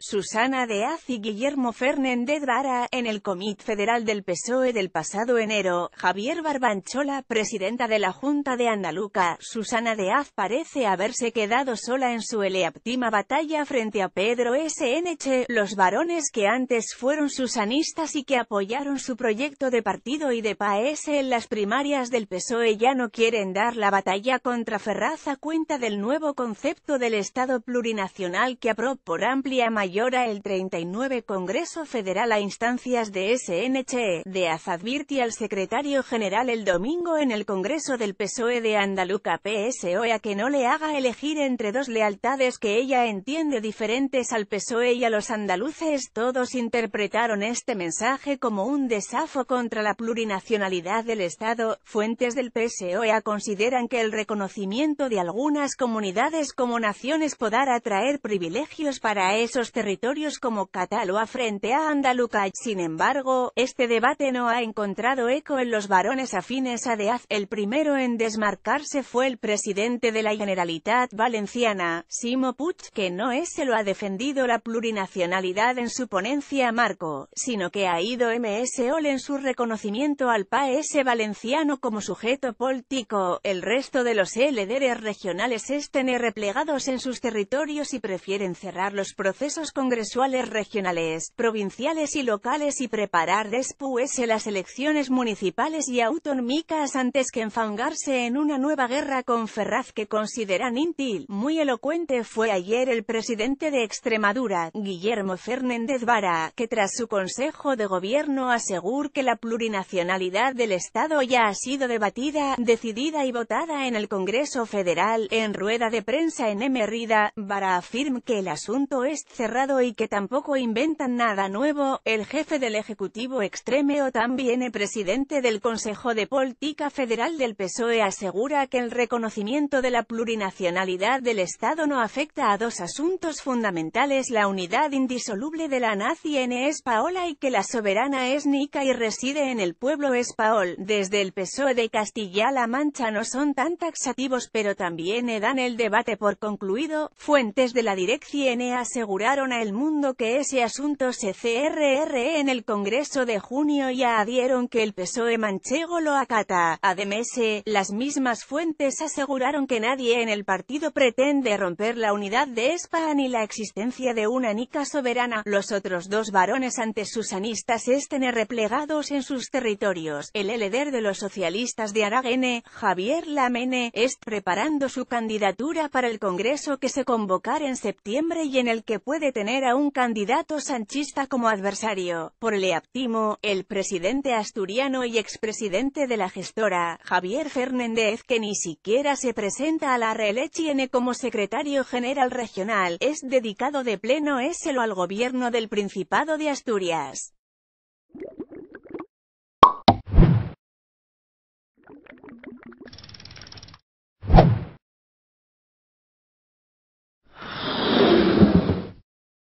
Susana de Haz y Guillermo Fernández Vara, en el Comité Federal del PSOE del pasado enero, Javier Barbanchola, presidenta de la Junta de Andaluca, Susana de Haz parece haberse quedado sola en su eleaptima batalla frente a Pedro SNH, los varones que antes fueron susanistas y que apoyaron su proyecto de partido y de PAES en las primarias del PSOE ya no quieren dar la batalla contra Ferraz a cuenta del nuevo concepto del Estado plurinacional que aprobó por amplia mayoría llora el 39 Congreso Federal a instancias de SNCH, e, de Azadvirti al secretario general el domingo en el Congreso del PSOE de Andaluca PSOE a que no le haga elegir entre dos lealtades que ella entiende diferentes al PSOE y a los andaluces. Todos interpretaron este mensaje como un desafo contra la plurinacionalidad del Estado. Fuentes del PSOE consideran que el reconocimiento de algunas comunidades como naciones podrá atraer privilegios para esos territorios como Cataluña frente a Andalucía. Sin embargo, este debate no ha encontrado eco en los varones afines a Deaz. El primero en desmarcarse fue el presidente de la Generalitat Valenciana, Simo Puig, que no es se lo ha defendido la plurinacionalidad en su ponencia Marco, sino que ha ido MSOL en su reconocimiento al PAES valenciano como sujeto político. El resto de los LDR regionales estén replegados en sus territorios y prefieren cerrar los procesos congresuales regionales, provinciales y locales y preparar después las elecciones municipales y autonómicas antes que enfangarse en una nueva guerra con Ferraz que consideran íntil. Muy elocuente fue ayer el presidente de Extremadura, Guillermo Fernández Vara, que tras su consejo de gobierno aseguró que la plurinacionalidad del Estado ya ha sido debatida, decidida y votada en el Congreso Federal, en rueda de prensa en Emerida, Vara afirma que el asunto es cerrado y que tampoco inventan nada nuevo, el jefe del Ejecutivo Extreme o también el presidente del Consejo de Política Federal del PSOE asegura que el reconocimiento de la plurinacionalidad del Estado no afecta a dos asuntos fundamentales la unidad indisoluble de la nación es Paola y que la soberana es Nica y reside en el pueblo espaol, desde el PSOE de Castilla-La Mancha no son tan taxativos pero también dan el debate por concluido, fuentes de la dirección aseguraron el Mundo que ese asunto se CRR en el Congreso de junio ya adhieron que el PSOE manchego lo acata. Además, eh, las mismas fuentes aseguraron que nadie en el partido pretende romper la unidad de España ni la existencia de una nica soberana. Los otros dos varones susanistas estén replegados en sus territorios. El líder de los socialistas de Araguene, Javier Lamene, es preparando su candidatura para el Congreso que se convocará en septiembre y en el que puede tener a un candidato sanchista como adversario. Por Leaptimo, el presidente asturiano y expresidente de la gestora, Javier Fernández, que ni siquiera se presenta a la reelección como secretario general regional, es dedicado de pleno éselo al gobierno del Principado de Asturias.